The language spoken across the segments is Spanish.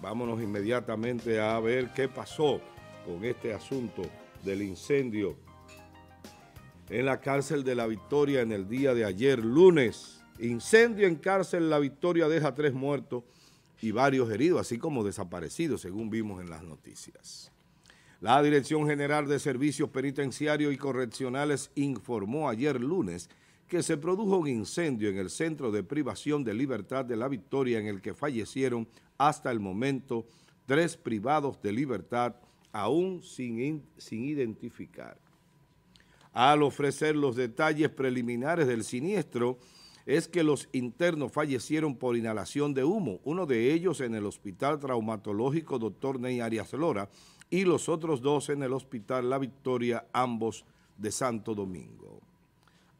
Vámonos inmediatamente a ver qué pasó con este asunto del incendio en la cárcel de La Victoria en el día de ayer, lunes. Incendio en cárcel La Victoria deja tres muertos y varios heridos, así como desaparecidos, según vimos en las noticias. La Dirección General de Servicios Penitenciarios y Correccionales informó ayer lunes que se produjo un incendio en el Centro de Privación de Libertad de La Victoria en el que fallecieron hasta el momento tres privados de libertad aún sin, identificar. Al ofrecer los detalles preliminares del siniestro, es que los internos fallecieron por inhalación de humo, uno de ellos en el Hospital Traumatológico Dr. Ney Arias Lora y los otros dos en el Hospital La Victoria, ambos de Santo Domingo.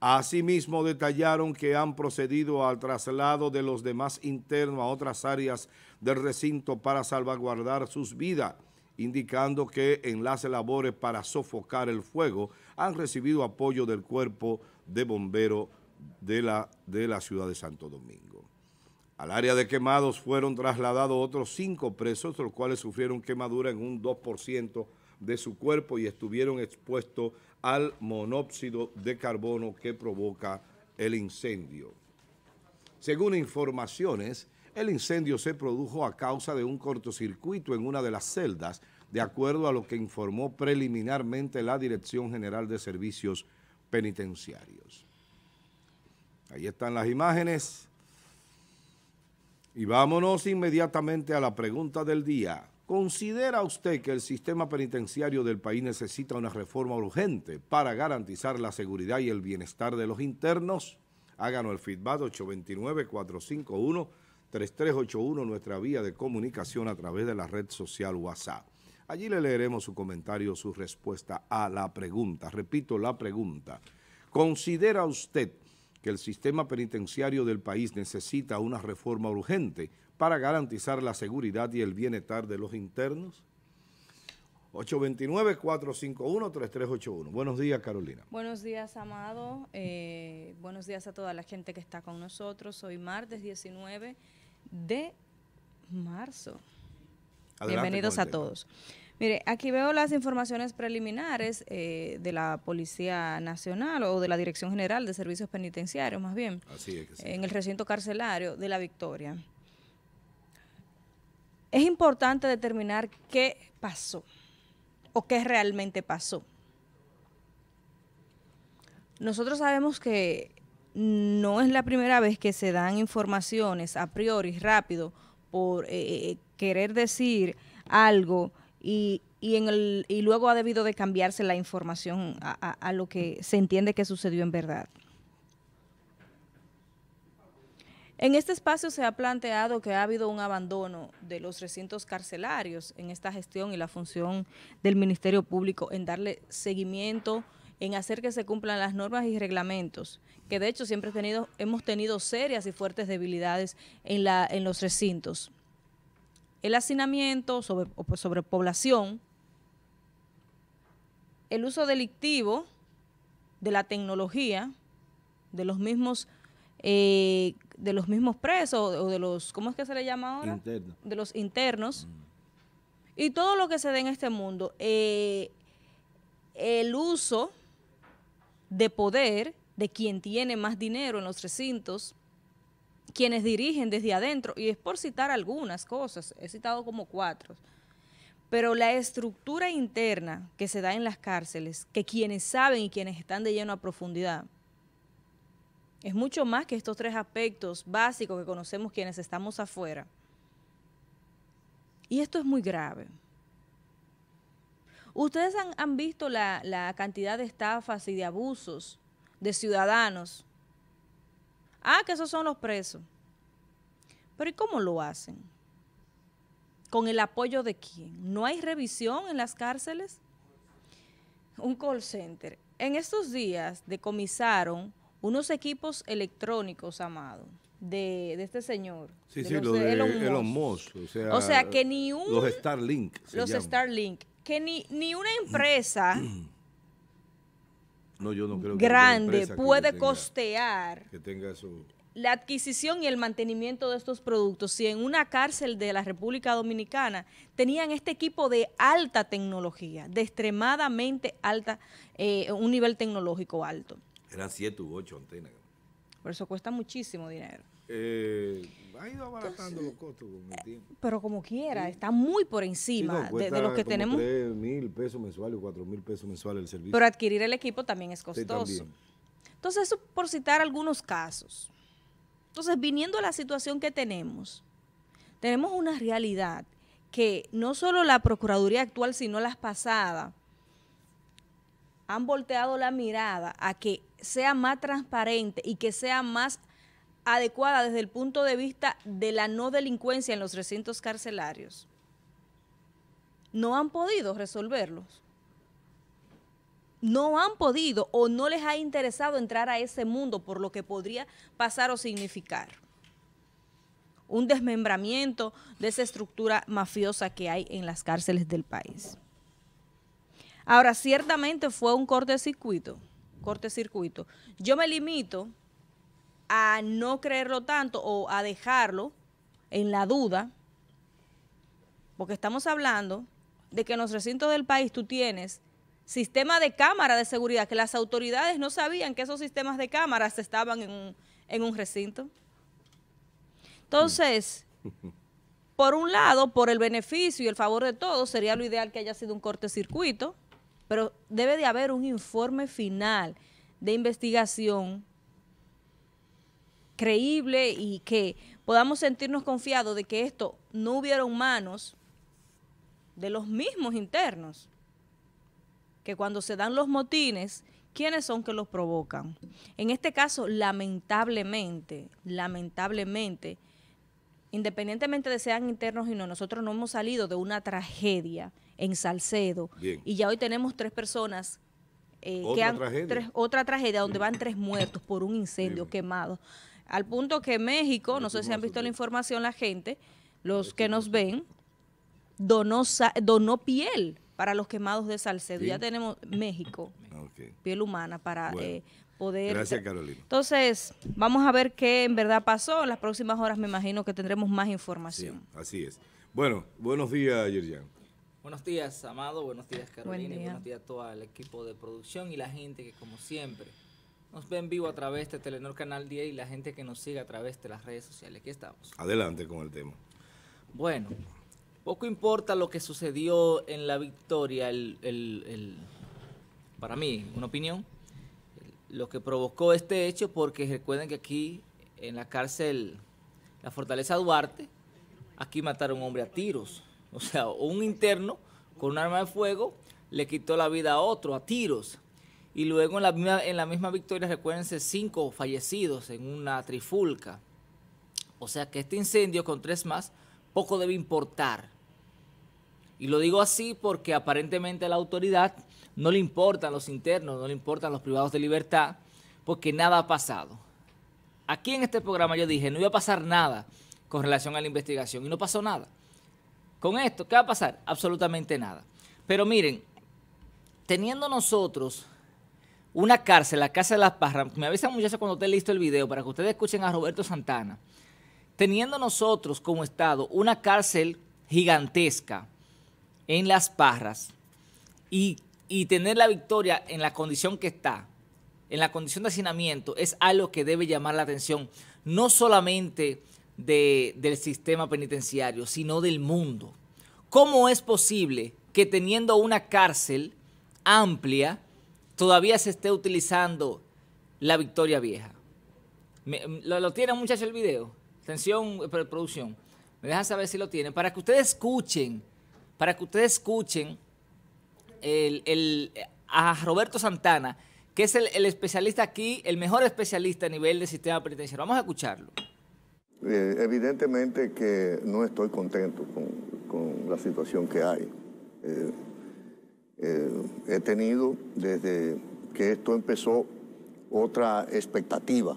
Asimismo, detallaron que han procedido al traslado de los demás internos a otras áreas del recinto para salvaguardar sus vidas, indicando que en las labores para sofocar el fuego han recibido apoyo del Cuerpo de Bomberos de la, de la ciudad de Santo Domingo. Al área de quemados fueron trasladados otros cinco presos, los cuales sufrieron quemadura en un 2% de su cuerpo y estuvieron expuestos al monóxido de carbono que provoca el incendio. Según informaciones, el incendio se produjo a causa de un cortocircuito en una de las celdas, de acuerdo a lo que informó preliminarmente la Dirección General de Servicios Penitenciarios. Ahí están las imágenes. Y vámonos inmediatamente a la pregunta del día. ¿Considera usted que el sistema penitenciario del país necesita una reforma urgente para garantizar la seguridad y el bienestar de los internos? Háganos el feedback 829-451-3381, nuestra vía de comunicación a través de la red social WhatsApp. Allí le leeremos su comentario, su respuesta a la pregunta. Repito la pregunta. ¿Considera usted que el sistema penitenciario del país necesita una reforma urgente para garantizar la seguridad y el bienestar de los internos. 829-451-3381. Buenos días, Carolina. Buenos días, Amado. Eh, buenos días a toda la gente que está con nosotros. Hoy martes 19 de marzo. Bienvenidos a todos. Mire, aquí veo las informaciones preliminares eh, de la Policía Nacional o de la Dirección General de Servicios Penitenciarios, más bien, Así es que en el recinto carcelario de La Victoria es importante determinar qué pasó o qué realmente pasó. Nosotros sabemos que no es la primera vez que se dan informaciones a priori, rápido, por eh, eh, querer decir algo y, en el, luego ha debido de cambiarse la información a lo que se entiende que sucedió en verdad. En este espacio se ha planteado que ha habido un abandono de los recintos carcelarios en esta gestión y la función del Ministerio Público en darle seguimiento, en hacer que se cumplan las normas y reglamentos, que de hecho siempre hemos tenido serias y fuertes debilidades en, los recintos. El hacinamiento, sobre, pues, sobrepoblación, el uso delictivo de la tecnología, de los mismos eh, de los mismos presos o de los, ¿cómo es que se le llama ahora? De los internos. Mm. Y todo lo que se da en este mundo, eh, el uso de poder de quien tiene más dinero en los recintos, quienes dirigen desde adentro, y es por citar algunas cosas, he citado como cuatro, pero la estructura interna que se da en las cárceles, que quienes saben y quienes están de lleno a profundidad, es mucho más que estos tres aspectos básicos que conocemos quienes estamos afuera. Y esto es muy grave. Ustedes han, visto la, la, cantidad de estafas y de abusos de ciudadanos. Ah, que esos son los presos. Pero ¿y cómo lo hacen? ¿Con el apoyo de quién? ¿No hay revisión en las cárceles? Un call center. En estos días decomisaron unos equipos electrónicos, Amado, de, este señor. Sí, sí, lo O, sea, que ni un... Los Starlink. Los Starlink. Que ni, ni una empresa... No, yo no creo grande puede costear que tenga la adquisición y el mantenimiento de estos productos. Si en una cárcel de la República Dominicana tenían este equipo de alta tecnología, de extremadamente alta, eh, un nivel tecnológico alto. Eran siete u ocho antenas. Por eso cuesta muchísimo dinero. Eh, ha ido abaratando los costos con el tiempo. Pero como quiera, está muy por encima de, los lo que tenemos. mil pesos mensuales o mil pesos mensuales el servicio. Pero adquirir el equipo también es costoso. también. Entonces, eso por citar algunos casos. Entonces, viniendo a la situación que tenemos, tenemos una realidad que no solo la Procuraduría actual, sino las pasadas, han volteado la mirada a que sea más transparente y que sea más adecuada desde el punto de vista de la no delincuencia en los recintos carcelarios, no han podido resolverlos. No han podido o no les ha interesado entrar a ese mundo por lo que podría pasar o significar un desmembramiento de esa estructura mafiosa que hay en las cárceles del país. Ahora, ciertamente fue un corte circuito circuito. Yo me limito a no creerlo tanto o a dejarlo en la duda, porque estamos hablando de que en los recintos del país tú tienes sistema de cámara de seguridad, que las autoridades no sabían que esos sistemas de cámaras estaban en un, recinto. Entonces, por un lado, por el beneficio y el favor de todos, sería lo ideal que haya sido un circuito pero debe de haber un informe final de investigación creíble y que podamos sentirnos confiados de que esto no hubiera manos de los mismos internos, que cuando se dan los motines, ¿quiénes son que los provocan? En este caso, lamentablemente, lamentablemente, independientemente de sean internos y no, nosotros no hemos salido de una tragedia en Salcedo. Y ya hoy tenemos tres personas. Eh, que han, tragedia? otra tragedia donde van tres muertos por un incendio quemado. Al punto que México, no, sé si han visto la información la gente, los que nos ven, donó, donó piel para los quemados de Salcedo. Ya tenemos México, piel humana para eh, Gracias, Carolina. Entonces, vamos a ver qué en verdad pasó. En las próximas horas me imagino que tendremos más información. así es. Bueno, buenos días, Yerjan. Buenos días, Amado. Buenos días, Carolina. buenos días a todo el equipo de producción y la gente que, como siempre, nos ve en vivo a través de Telenor Canal 10 y la gente que nos sigue a través de las redes sociales. Aquí estamos. Adelante con el tema. Bueno, poco importa lo que sucedió en la victoria, el para mí, una opinión, lo que provocó este hecho, porque recuerden que aquí en la cárcel, la Fortaleza Duarte, aquí mataron a un hombre a tiros. O sea, un interno con un arma de fuego le quitó la vida a otro a tiros. Y luego en la misma, en la misma victoria, recuérdense, cinco fallecidos en una trifulca. O sea que este incendio con tres más poco debe importar. Y lo digo así porque aparentemente la autoridad no le importan los internos, no le importan los privados de libertad, porque nada ha pasado. Aquí en este programa yo dije, no iba a pasar nada con relación a la investigación y no pasó nada. Con esto, ¿qué va a pasar? Absolutamente nada. Pero miren, teniendo nosotros una cárcel, la Casa de las Parras, me avisan muchachos cuando esté listo el video para que ustedes escuchen a Roberto Santana, teniendo nosotros como Estado una cárcel gigantesca en las Parras y y tener la victoria en la condición que está, en la condición de hacinamiento, es algo que debe llamar la atención, no solamente del sistema penitenciario, sino del mundo. ¿Cómo es posible que teniendo una cárcel amplia, todavía se esté utilizando la victoria vieja? lo, tienen, tiene el video? Atención, producción. Me dejan saber si lo tienen. Para que ustedes escuchen, para que ustedes escuchen el, a Roberto Santana, que es el, especialista aquí, el mejor especialista a nivel del sistema penitenciario. Vamos a escucharlo. Eh, evidentemente que no estoy contento con, con la situación que hay. Eh, eh, he tenido desde que esto empezó otra expectativa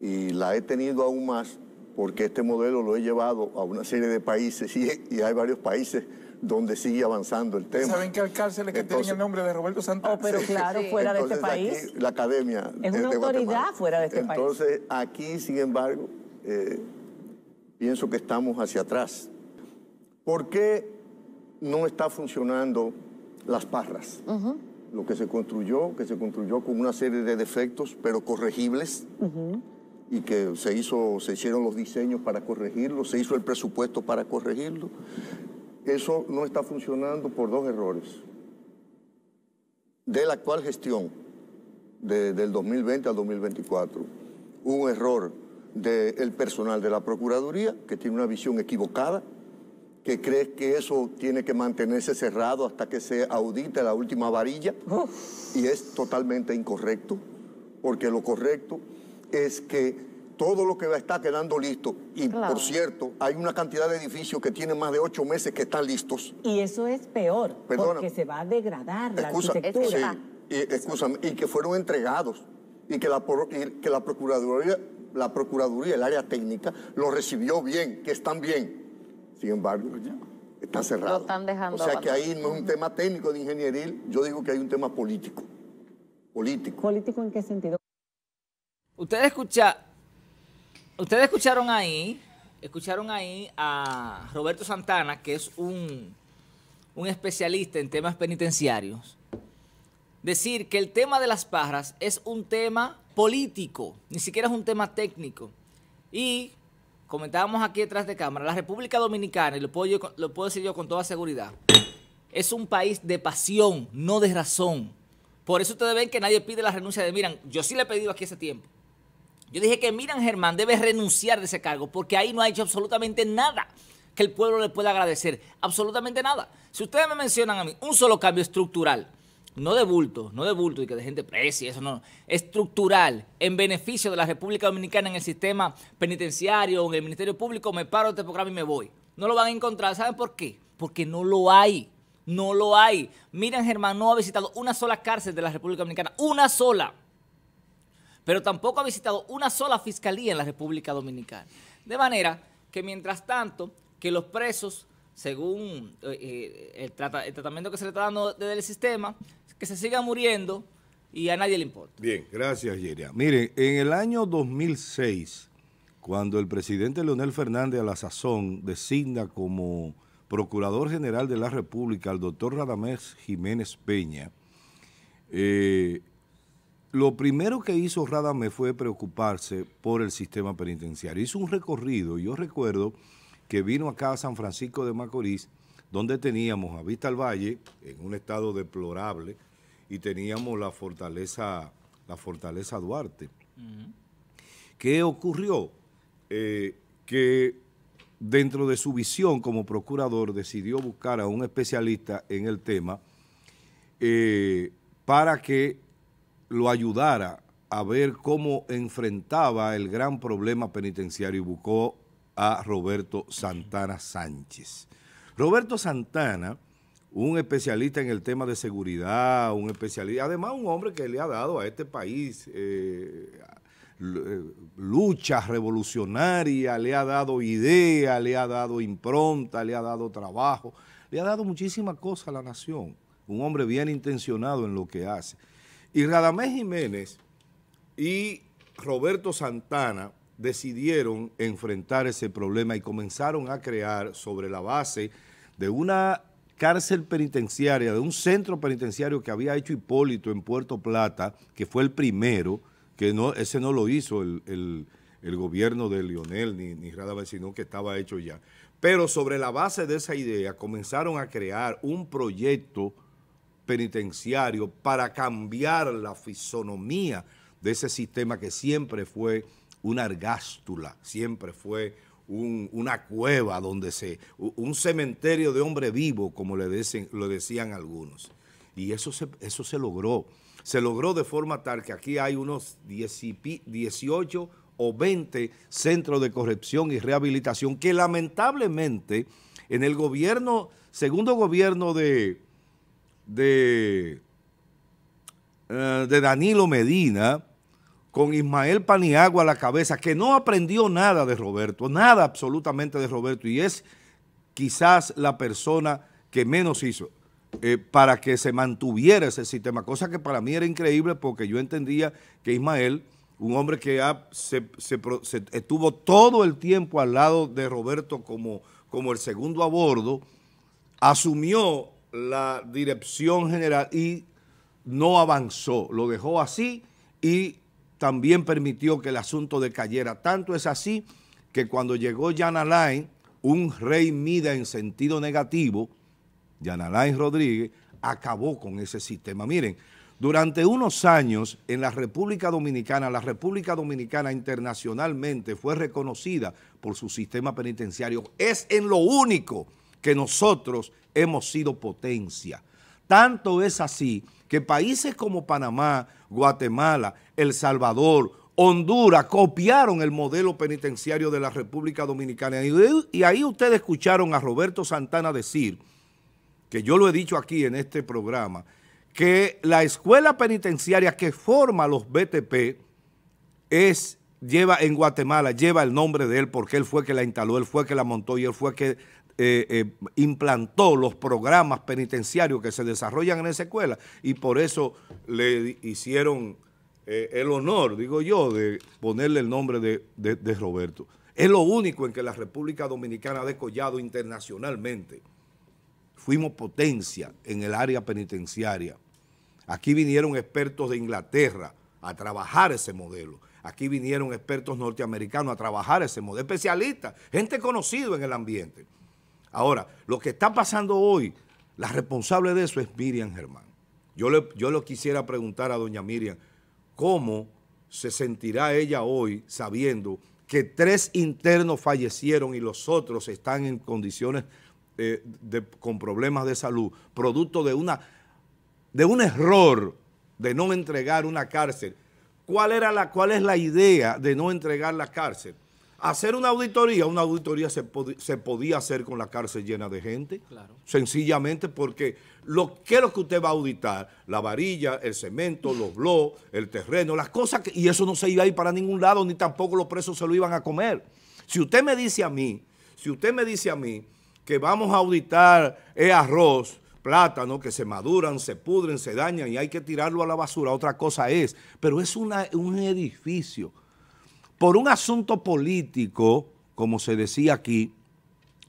y la he tenido aún más porque este modelo lo he llevado a una serie de países y, y hay varios países donde sigue avanzando el tema. ¿Saben que hay que el nombre de Roberto Santos. Oh, pero claro, fuera de este país. la academia. Es una autoridad fuera de este país. Entonces, aquí, sin embargo, eh, pienso que estamos hacia atrás. ¿Por qué no está funcionando las parras? Lo que se construyó, que se construyó con una serie de defectos, pero corregibles. y que se, hizo, se hicieron los diseños para corregirlo, se hizo el presupuesto para corregirlo. Eso no está funcionando por dos errores de la actual gestión del 2020 al 2024. Un error del personal de la Procuraduría, que tiene una visión equivocada, que cree que eso tiene que mantenerse cerrado hasta que se audite la última varilla, y es totalmente incorrecto, porque lo correcto es que todo lo que está quedando listo. Y por cierto, hay una cantidad de edificios que tienen más de ocho meses que están listos. Y eso es peor, porque se va a degradar la arquitectura. y, que fueron entregados y que la, que la Procuraduría, la Procuraduría, el área técnica, lo recibió bien, que están bien. Sin embargo, está cerrado. Lo están dejando. O sea que ahí no es un tema técnico de ingeniería, yo digo que hay un tema político. Político. ¿Político en qué sentido? Usted escucha Ustedes escucharon ahí, escucharon ahí a Roberto Santana, que es un, especialista en temas penitenciarios, decir que el tema de las parras es un tema político, ni siquiera es un tema técnico. Y comentábamos aquí detrás de cámara, la República Dominicana, y lo puedo, lo puedo decir yo con toda seguridad, es un país de pasión, no de razón. Por eso ustedes ven que nadie pide la renuncia de, miran, yo sí le he pedido aquí ese tiempo. Yo dije que Miran Germán debe renunciar de ese cargo porque ahí no ha hecho absolutamente nada que el pueblo le pueda agradecer. Absolutamente nada. Si ustedes me mencionan a mí un solo cambio estructural, no de bulto, no de bulto y que de gente precie, eso, no, estructural, en beneficio de la República Dominicana en el sistema penitenciario, en el Ministerio Público, me paro de este programa y me voy. No lo van a encontrar. ¿Saben por qué? Porque no lo hay. No lo hay. Miran Germán no ha visitado una sola cárcel de la República Dominicana. Una sola pero tampoco ha visitado una sola fiscalía en la República Dominicana. De manera que mientras tanto, que los presos, según eh, eh, el, tratamiento que se le está dando desde el sistema, que se sigan muriendo y a nadie le importa. Bien, gracias, Yeria. Miren, en el año 2006, cuando el presidente Leonel Fernández a la sazón designa como Procurador General de la República al doctor Radamés Jiménez Peña, eh, lo primero que hizo Radamé fue preocuparse por el sistema penitenciario. Hizo un recorrido, yo recuerdo que vino acá a San Francisco de Macorís, donde teníamos a Vista al Valle, en un estado deplorable, y teníamos la fortaleza, la fortaleza Duarte. ¿Qué ocurrió? Eh, que dentro de su visión como procurador decidió buscar a un especialista en el tema eh, para que lo ayudara a ver cómo enfrentaba el gran problema penitenciario y buscó a Roberto Santana Sánchez. Roberto Santana, un especialista en el tema de seguridad, un especialista, además un hombre que le ha dado a este país eh, eh, lucha revolucionaria, le ha dado idea, le ha dado impronta, le ha dado trabajo, le ha dado muchísimas cosas a la nación. Un hombre bien intencionado en lo que hace. Y Radamés Jiménez y Roberto Santana decidieron enfrentar ese problema y comenzaron a crear sobre la base de una cárcel penitenciaria, de un centro penitenciario que había hecho Hipólito en Puerto Plata, que fue el primero, que ese no lo hizo el, gobierno de Lionel ni, ni Radamés, sino que estaba hecho ya. Pero sobre la base de esa idea comenzaron a crear un proyecto penitenciario para cambiar la fisonomía de ese sistema que siempre fue una argástula, siempre fue una cueva donde se, un cementerio de hombre vivo, como le, lo decían algunos. Y eso se, eso se logró. Se logró de forma tal que aquí hay unos 18 o 20 centros de corrección y rehabilitación que lamentablemente en el gobierno, segundo gobierno de, de, eh, de Danilo Medina con Ismael Paniagua a la cabeza, que no aprendió nada de Roberto, nada absolutamente de Roberto, y es quizás la persona que menos hizo eh, para que se mantuviera ese sistema, cosa que para mí era increíble porque yo entendía que Ismael, un hombre que estuvo todo el tiempo al lado de Roberto como, como el segundo a bordo, asumió la dirección general y no avanzó, lo dejó así y también permitió que el asunto decayera. Tanto es así que cuando llegó Jan Alain, un rey Mida en sentido negativo, Jan Alain Rodríguez, acabó con ese sistema. Miren, durante unos años en la República Dominicana, la República Dominicana internacionalmente fue reconocida por su sistema penitenciario. Es en lo único que nosotros hemos sido potencia. Tanto es así que países como Panamá, Guatemala, El Salvador, Honduras copiaron el modelo penitenciario de la República Dominicana. Y, ahí ustedes escucharon a Roberto Santana decir, que yo lo he dicho aquí en este programa, que la escuela penitenciaria que forma los BTP es lleva en Guatemala, lleva el nombre de él porque él fue que la instaló, él fue que la montó y él fue que eh, eh, implantó los programas penitenciarios que se desarrollan en esa escuela y por eso le hicieron eh, el honor, digo yo, de ponerle el nombre de, de, Roberto. Es lo único en que la República Dominicana ha descollado internacionalmente. Fuimos potencia en el área penitenciaria. Aquí vinieron expertos de Inglaterra a trabajar ese modelo. Aquí vinieron expertos norteamericanos a trabajar ese modelo. Especialistas, gente conocida en el ambiente. Ahora, lo que está pasando hoy, la responsable de eso es Miriam Germán. Yo le, yo quisiera preguntar a doña Miriam, ¿cómo se sentirá ella hoy sabiendo que tres internos fallecieron y los otros están en condiciones eh, con problemas de salud, producto de, una, de un error de no entregar una cárcel? ¿Cuál, era la, ¿Cuál es la idea de no entregar la cárcel? Hacer una auditoría, una auditoría se, se, podía hacer con la cárcel llena de gente. Sencillamente porque lo que es lo que usted va a auditar, la varilla, el cemento, los blogs, el terreno, las cosas, y eso no se iba a ir para ningún lado, ni tampoco los presos se lo iban a comer. Si usted me dice a mí, si usted me dice a mí que vamos a auditar el eh, arroz, plátano, que se maduran, se pudren, se dañan y hay que tirarlo a la basura, otra cosa es, pero es un edificio por un asunto político, como se decía aquí,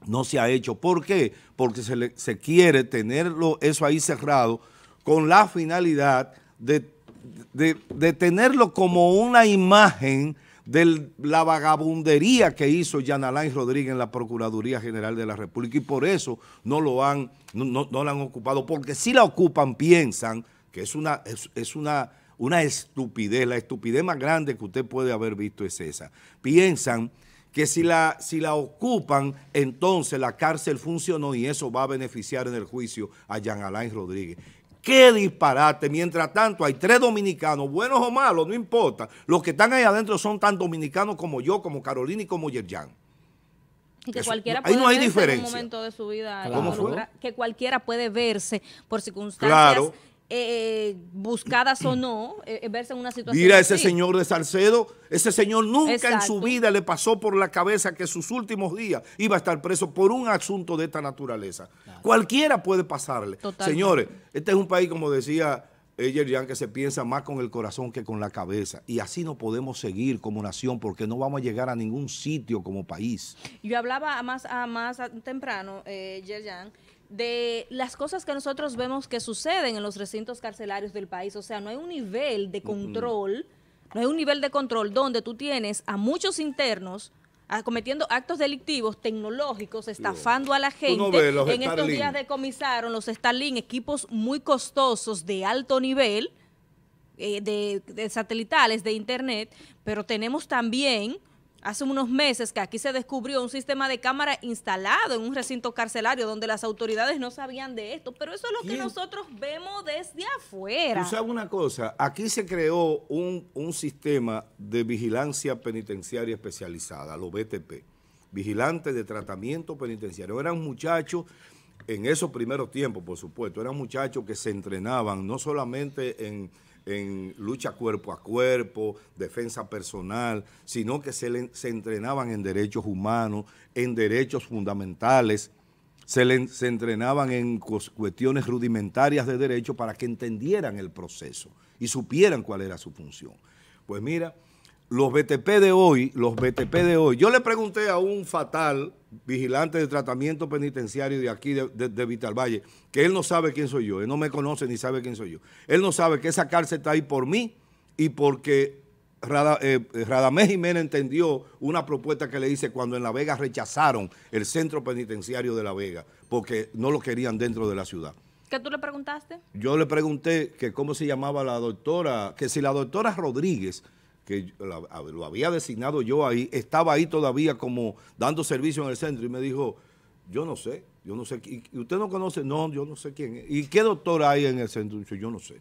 no se ha hecho. ¿Por qué? Porque se, quiere tenerlo eso ahí cerrado con la finalidad de, tenerlo como una imagen de la vagabundería que hizo Jan Alain Rodríguez en la Procuraduría General de la República y por eso no lo han, no, no, la han ocupado, porque si la ocupan piensan que es una, es una una estupidez, la estupidez más grande que usted puede haber visto es esa. Piensan que si la, si la ocupan, entonces la cárcel funcionó y eso va a beneficiar en el juicio a Jean Alain Rodríguez. ¡Qué disparate! Mientras tanto, hay tres dominicanos, buenos o malos, no importa. Los que están ahí adentro son tan dominicanos como yo, como Carolina y como Yerjan. Y que cualquiera puede ahí no hay diferencia. en momento de su vida. Que cualquiera puede verse por circunstancias claro eh, buscadas o no, eh, eh, verse en una situación Mira ese señor de Salcedo, ese señor nunca en su vida le pasó por la cabeza que sus últimos días iba a estar preso por un asunto de esta naturaleza. Cualquiera puede pasarle. Señores, este es un país, como decía Yerian, que se piensa más con el corazón que con la cabeza. Y así no podemos seguir como nación porque no vamos a llegar a ningún sitio como país. Yo hablaba más, temprano, eh, de las cosas que nosotros vemos que suceden en los recintos carcelarios del país. O sea, no hay un nivel de control, no hay un nivel de control donde tú tienes a muchos internos cometiendo actos delictivos tecnológicos, estafando a la gente. en estos días decomisaron los Stalin equipos muy costosos de alto nivel, eh, de, satelitales, de internet, pero tenemos también hace unos meses que aquí se descubrió un sistema de cámara instalado en un recinto carcelario donde las autoridades no sabían de esto, pero eso es lo que nosotros vemos desde afuera. Tú una cosa, aquí se creó un, un sistema de vigilancia penitenciaria especializada, los BTP, vigilantes de tratamiento penitenciario. Eran muchachos en esos primeros tiempos, por supuesto, eran muchachos que se entrenaban no solamente en en lucha cuerpo a cuerpo, defensa personal, sino que se, se entrenaban en derechos humanos, en derechos fundamentales, se, se entrenaban en cuestiones rudimentarias de derecho para que entendieran el proceso y supieran cuál era su función. Pues mira, los BTP de hoy, los BTP de hoy, yo le pregunté a un fatal vigilante de tratamiento penitenciario de aquí, de, Vital Valle, que él no sabe quién soy yo, él no me conoce ni sabe quién soy yo. Él no sabe que esa cárcel está ahí por mí y porque eh, eh, Radamés Jiménez entendió una propuesta que le hice cuando en La Vega rechazaron el centro penitenciario de La Vega, porque no lo querían dentro de la ciudad. ¿Qué tú le preguntaste? Yo le pregunté que cómo se llamaba la doctora, que si la doctora Rodríguez que lo había designado yo ahí, estaba ahí todavía como dando servicio en el centro y me dijo, yo no sé, yo no sé, y usted no conoce, no, yo no sé quién es. ¿Y qué doctor hay en el centro? Yo no sé.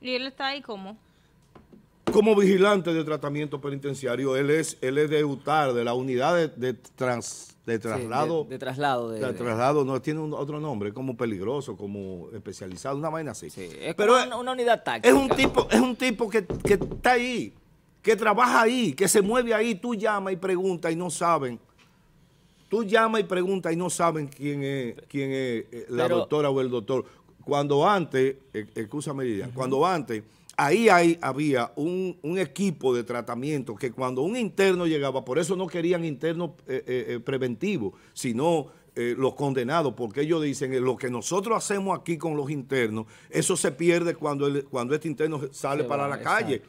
¿Y él está ahí cómo? Como vigilante de tratamiento penitenciario, él es, él es de UTAR, de la unidad de, de, de traslado. de, traslado. De, traslado, no, tiene otro nombre, como peligroso, como especializado, una vaina así. Sí, es Pero una, unidad táctica. Es un tipo, es un tipo que, está ahí, que trabaja ahí, que se mueve ahí, tú llamas y preguntas y no saben. Tú llamas y preguntas y no saben quién es, quién es eh, la doctora o el doctor. Cuando antes, excusa eh, uh cuando antes ahí había un, equipo de tratamiento que cuando un interno llegaba, por eso no querían internos eh, eh, eh, preventivos, sino los condenados, porque ellos dicen, lo que nosotros hacemos aquí con los internos, eso se pierde cuando, cuando este interno sale para la calle.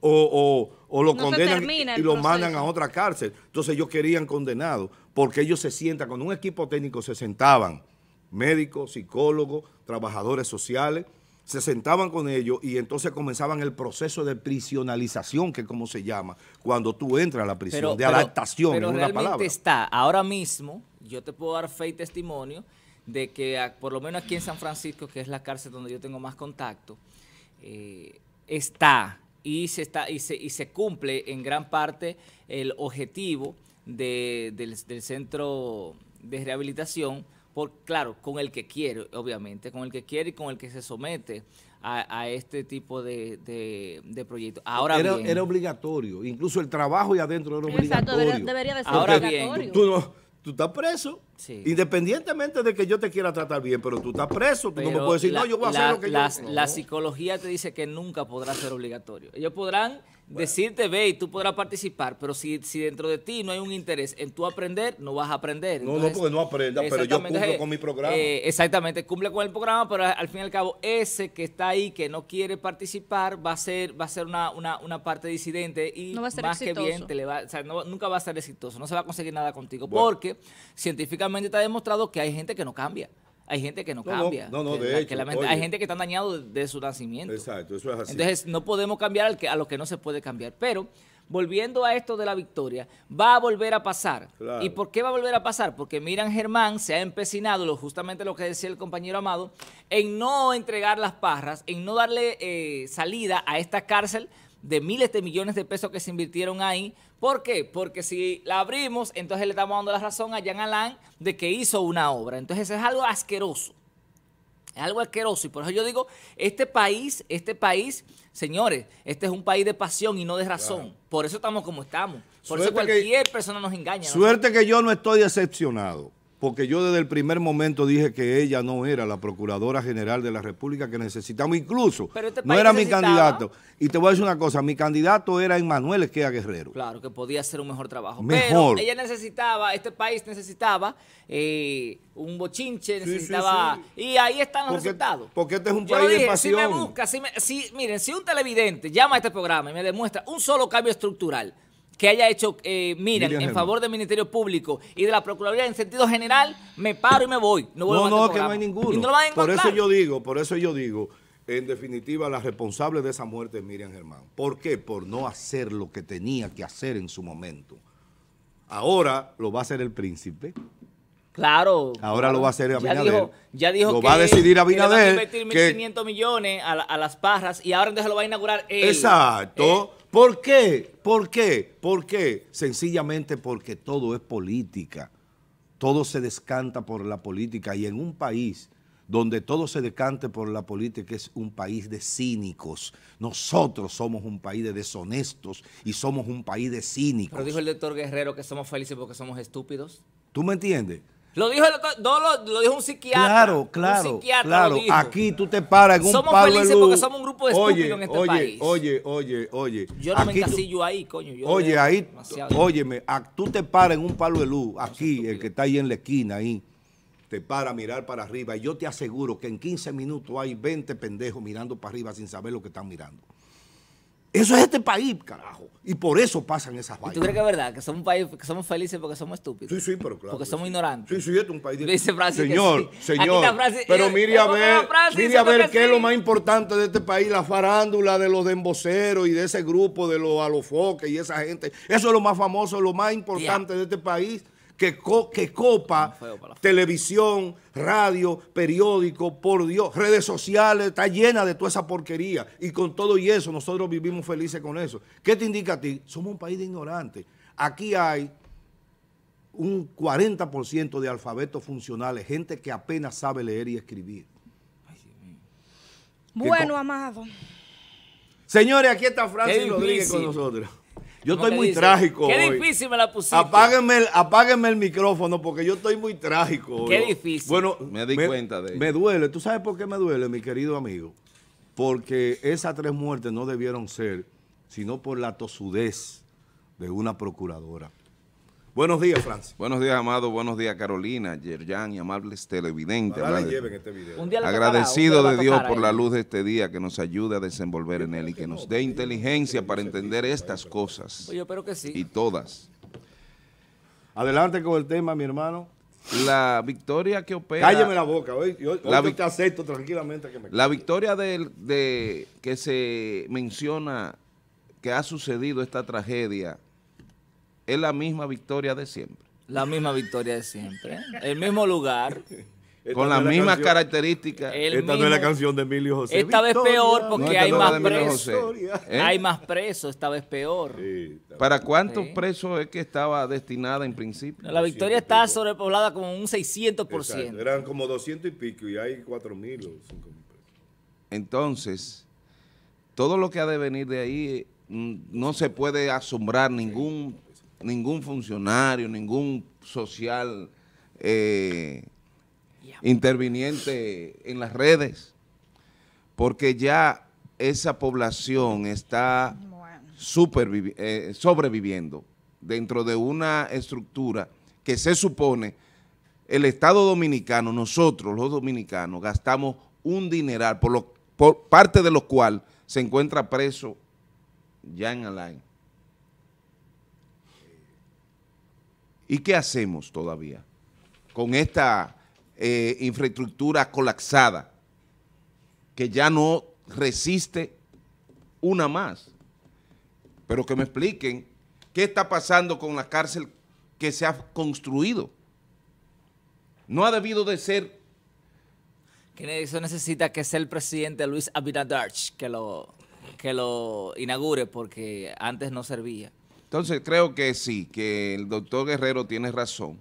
O, lo condenan y, lo mandan a otra cárcel. Entonces ellos querían condenados, porque ellos se sientan, con un equipo técnico se sentaban, médicos, psicólogos, trabajadores sociales, se sentaban con ellos y entonces comenzaban el proceso de prisionalización, que es como se llama, cuando tú entras a la prisión, de adaptación, pero en una realmente palabra. está, ahora mismo, yo te puedo dar fe y testimonio de que, por lo menos aquí en San Francisco, que es la cárcel donde yo tengo más contacto, eh, está y se, está, y se, y se cumple en gran parte el objetivo del centro de rehabilitación, claro, con el que quiere, obviamente, con el que quiere y con el que se somete a, este tipo de, proyectos. Ahora era, obligatorio, incluso el trabajo y adentro era obligatorio. Exacto, debería, de ser obligatorio. Bien, tú, estás preso. Independientemente de que yo te quiera tratar bien, pero tú estás preso. Tú no me puedes decir, no, yo voy a hacer lo que la, La psicología te dice que nunca podrá ser obligatorio. Ellos podrán Decirte, ve y tú podrás participar, pero si, dentro de ti no hay un interés en tú aprender, no vas a aprender. no, no, porque no aprendas, pero yo cumplo con eh, mi programa. Eh, exactamente, cumple con el programa, pero al fin y al cabo, ese que está ahí, que no quiere participar, va a ser, va a ser una, parte disidente y más que bien, le va, o sea, nunca va a ser exitoso, no se va a conseguir nada contigo, porque científicamente está demostrado que hay gente que no cambia hay gente que no, cambia. hay gente que está dañado de, su nacimiento. Exacto, eso es así. Entonces, no podemos cambiar que, a lo que no se puede cambiar. Pero, volviendo a esto de la victoria, va a volver a pasar. ¿Y por qué va a volver a pasar? Porque Miran Germán se ha empecinado, justamente lo que decía el compañero Amado, en no entregar las parras, en no darle eh, salida a esta cárcel de miles de millones de pesos que se invirtieron ahí. ¿Por qué? Porque si la abrimos, entonces le estamos dando la razón a Jean Alain de que hizo una obra. Entonces es algo asqueroso. Es algo asqueroso. Y por eso yo digo, este país, este país, señores, este es un país de pasión y no de razón. Por eso estamos como estamos. Por eso cualquier persona nos engaña. Suerte que yo no estoy decepcionado porque yo desde el primer momento dije que ella no era la Procuradora General de la República que necesitamos, incluso este no era mi candidato. Y te voy a decir una cosa, mi candidato era Emanuel Esquea Guerrero. Claro, que podía hacer un mejor trabajo. Pero ella necesitaba, este país necesitaba eh, un bochinche, necesitaba... Y ahí están los resultados. Porque este es un país de pasión. Si me busca, si miren, si un televidente llama a este programa y me demuestra un solo cambio estructural que haya hecho eh, miren, en favor del Ministerio Público y de la Procuraduría en sentido general, me paro y me voy. No, no, este que no hay ninguno. por eso yo digo, por eso yo digo, en definitiva, la responsable de esa muerte es Miriam Germán. ¿Por qué? Por no hacer lo que tenía que hacer en su momento. Ahora lo va a hacer el príncipe. Claro. Ahora lo va a hacer Abinader. Ya dijo, lo que va a decidir Abinader. Que va a invertir 1.500 millones a, las parras y ahora entonces lo va a inaugurar él. Exacto. Eh. ¿Por qué? ¿Por qué? ¿Por qué? Sencillamente porque todo es política. Todo se descanta por la política y en un país donde todo se decante por la política es un país de cínicos. Nosotros somos un país de deshonestos y somos un país de cínicos. Pero dijo el doctor Guerrero que somos felices porque somos estúpidos. ¿Tú me entiendes? Lo dijo, lo, dijo un psiquiatra. Claro, claro. Aquí tú te paras en un palo de luz. Somos porque somos un grupo de en este país. Oye, oye, oye. Yo no me encasillo ahí, coño. oye, ahí, óyeme, tú te paras en un palo de luz, aquí, el que está ahí en la esquina, ahí. Te paras a mirar para arriba y yo te aseguro que en 15 minutos hay 20 pendejos mirando para arriba sin saber lo que están mirando. Eso es este país, carajo. Y por eso pasan esas vainas. ¿Tú crees que es verdad? Que somos un país, que somos felices porque somos estúpidos. Sí, sí, pero claro. Porque somos ignorantes. Sí, sí, este es un país. Dice Francis señor, señor. pero mire a ver, mire a ver qué es lo más importante de este país, la farándula de los demboceros y de ese grupo de los alofoques y esa gente. Eso es lo más famoso, lo más importante de este país que, copa televisión, radio, periódico, por Dios, redes sociales, está llena de toda esa porquería. Y con todo y eso, nosotros vivimos felices con eso. ¿Qué te indica a ti? Somos un país de ignorantes. Aquí hay un 40% de alfabetos funcionales, gente que apenas sabe leer y escribir. Bueno, amado. Señores, aquí está Francis Rodríguez con nosotros. Yo estoy muy trágico. Qué difícil me la pusiste. Apáguenme el, micrófono porque yo estoy muy trágico. Qué difícil. Bueno, me di cuenta de eso. Me duele. ¿Tú sabes por qué me duele, mi querido amigo? Porque esas tres muertes no debieron ser, sino por la tosudez de una procuradora. Buenos días, Francis. Buenos días, Amado. Buenos días, Carolina, Yerjan y amables televidentes. Agradecido de Dios por la ¿eh? luz de este día que nos ayude a desenvolver en él y que nos dé inteligencia para entender estas cosas. Pues yo espero que sí. Y todas. Adelante con el tema, mi hermano. La victoria que opera... Cállame la boca, hoy, la acepto tranquilamente. la victoria de, que se menciona que ha sucedido esta tragedia es la misma victoria de siempre. La misma victoria de siempre. El mismo lugar. con las mismas características. Esta no es la canción de Emilio José. Esta vez peor porque ¿eh? hay más presos. Hay más presos, esta vez peor. ¿Para cuántos presos es que estaba destinada en principio? La victoria está sobrepoblada como un 600%. Eran como 200 y pico y hay 4.000 mil o 5 presos. Entonces, todo lo que ha de venir de ahí mm, no se puede asombrar ningún ningún funcionario, ningún social eh, interviniente en las redes, porque ya esa población está eh, sobreviviendo dentro de una estructura que se supone el Estado Dominicano, nosotros los dominicanos, gastamos un dineral, por, lo, parte de lo cual se encuentra preso ya en Alain ¿Y qué hacemos todavía con esta eh, infraestructura colapsada que ya no resiste una más? Pero que me expliquen qué está pasando con la cárcel que se ha construido. No ha debido de ser... Kennedy, eso necesita que sea el presidente Luis Abinader que lo, que lo inaugure porque antes no servía. Entonces creo que sí, que el doctor Guerrero tiene razón,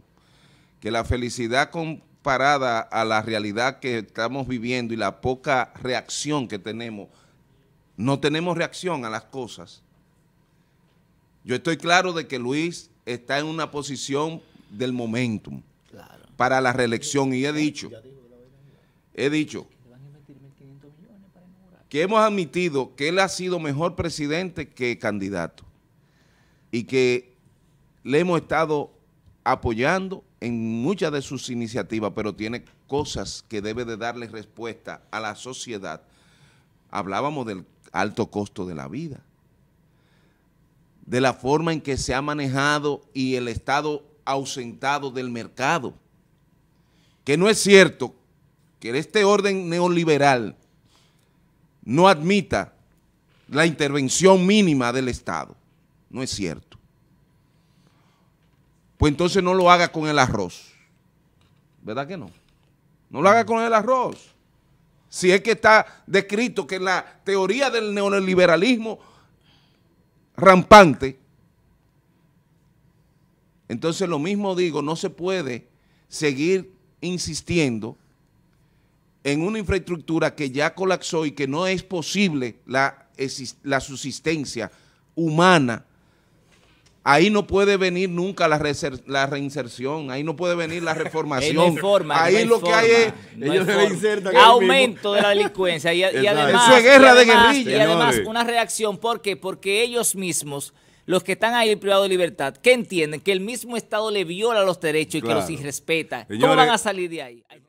que la felicidad comparada a la realidad que estamos viviendo y la poca reacción que tenemos, no tenemos reacción a las cosas. Yo estoy claro de que Luis está en una posición del momentum para la reelección y he dicho, he dicho que hemos admitido que él ha sido mejor presidente que candidato y que le hemos estado apoyando en muchas de sus iniciativas, pero tiene cosas que debe de darle respuesta a la sociedad. Hablábamos del alto costo de la vida, de la forma en que se ha manejado y el Estado ausentado del mercado, que no es cierto que este orden neoliberal no admita la intervención mínima del Estado. No es cierto. Pues entonces no lo haga con el arroz. ¿Verdad que no? No lo haga con el arroz. Si es que está descrito que la teoría del neoliberalismo rampante, entonces lo mismo digo, no se puede seguir insistiendo en una infraestructura que ya colapsó y que no es posible la, la subsistencia humana Ahí no puede venir nunca la, la reinserción, ahí no puede venir la reformación. ahí lo que hay es aumento de la delincuencia y, además, guerra de Y además una reacción, ¿por qué? Porque ellos mismos los que están ahí privados de libertad, ¿qué entienden que el mismo Estado le viola los derechos y que los irrespeta. ¿Cómo van a salir de ahí?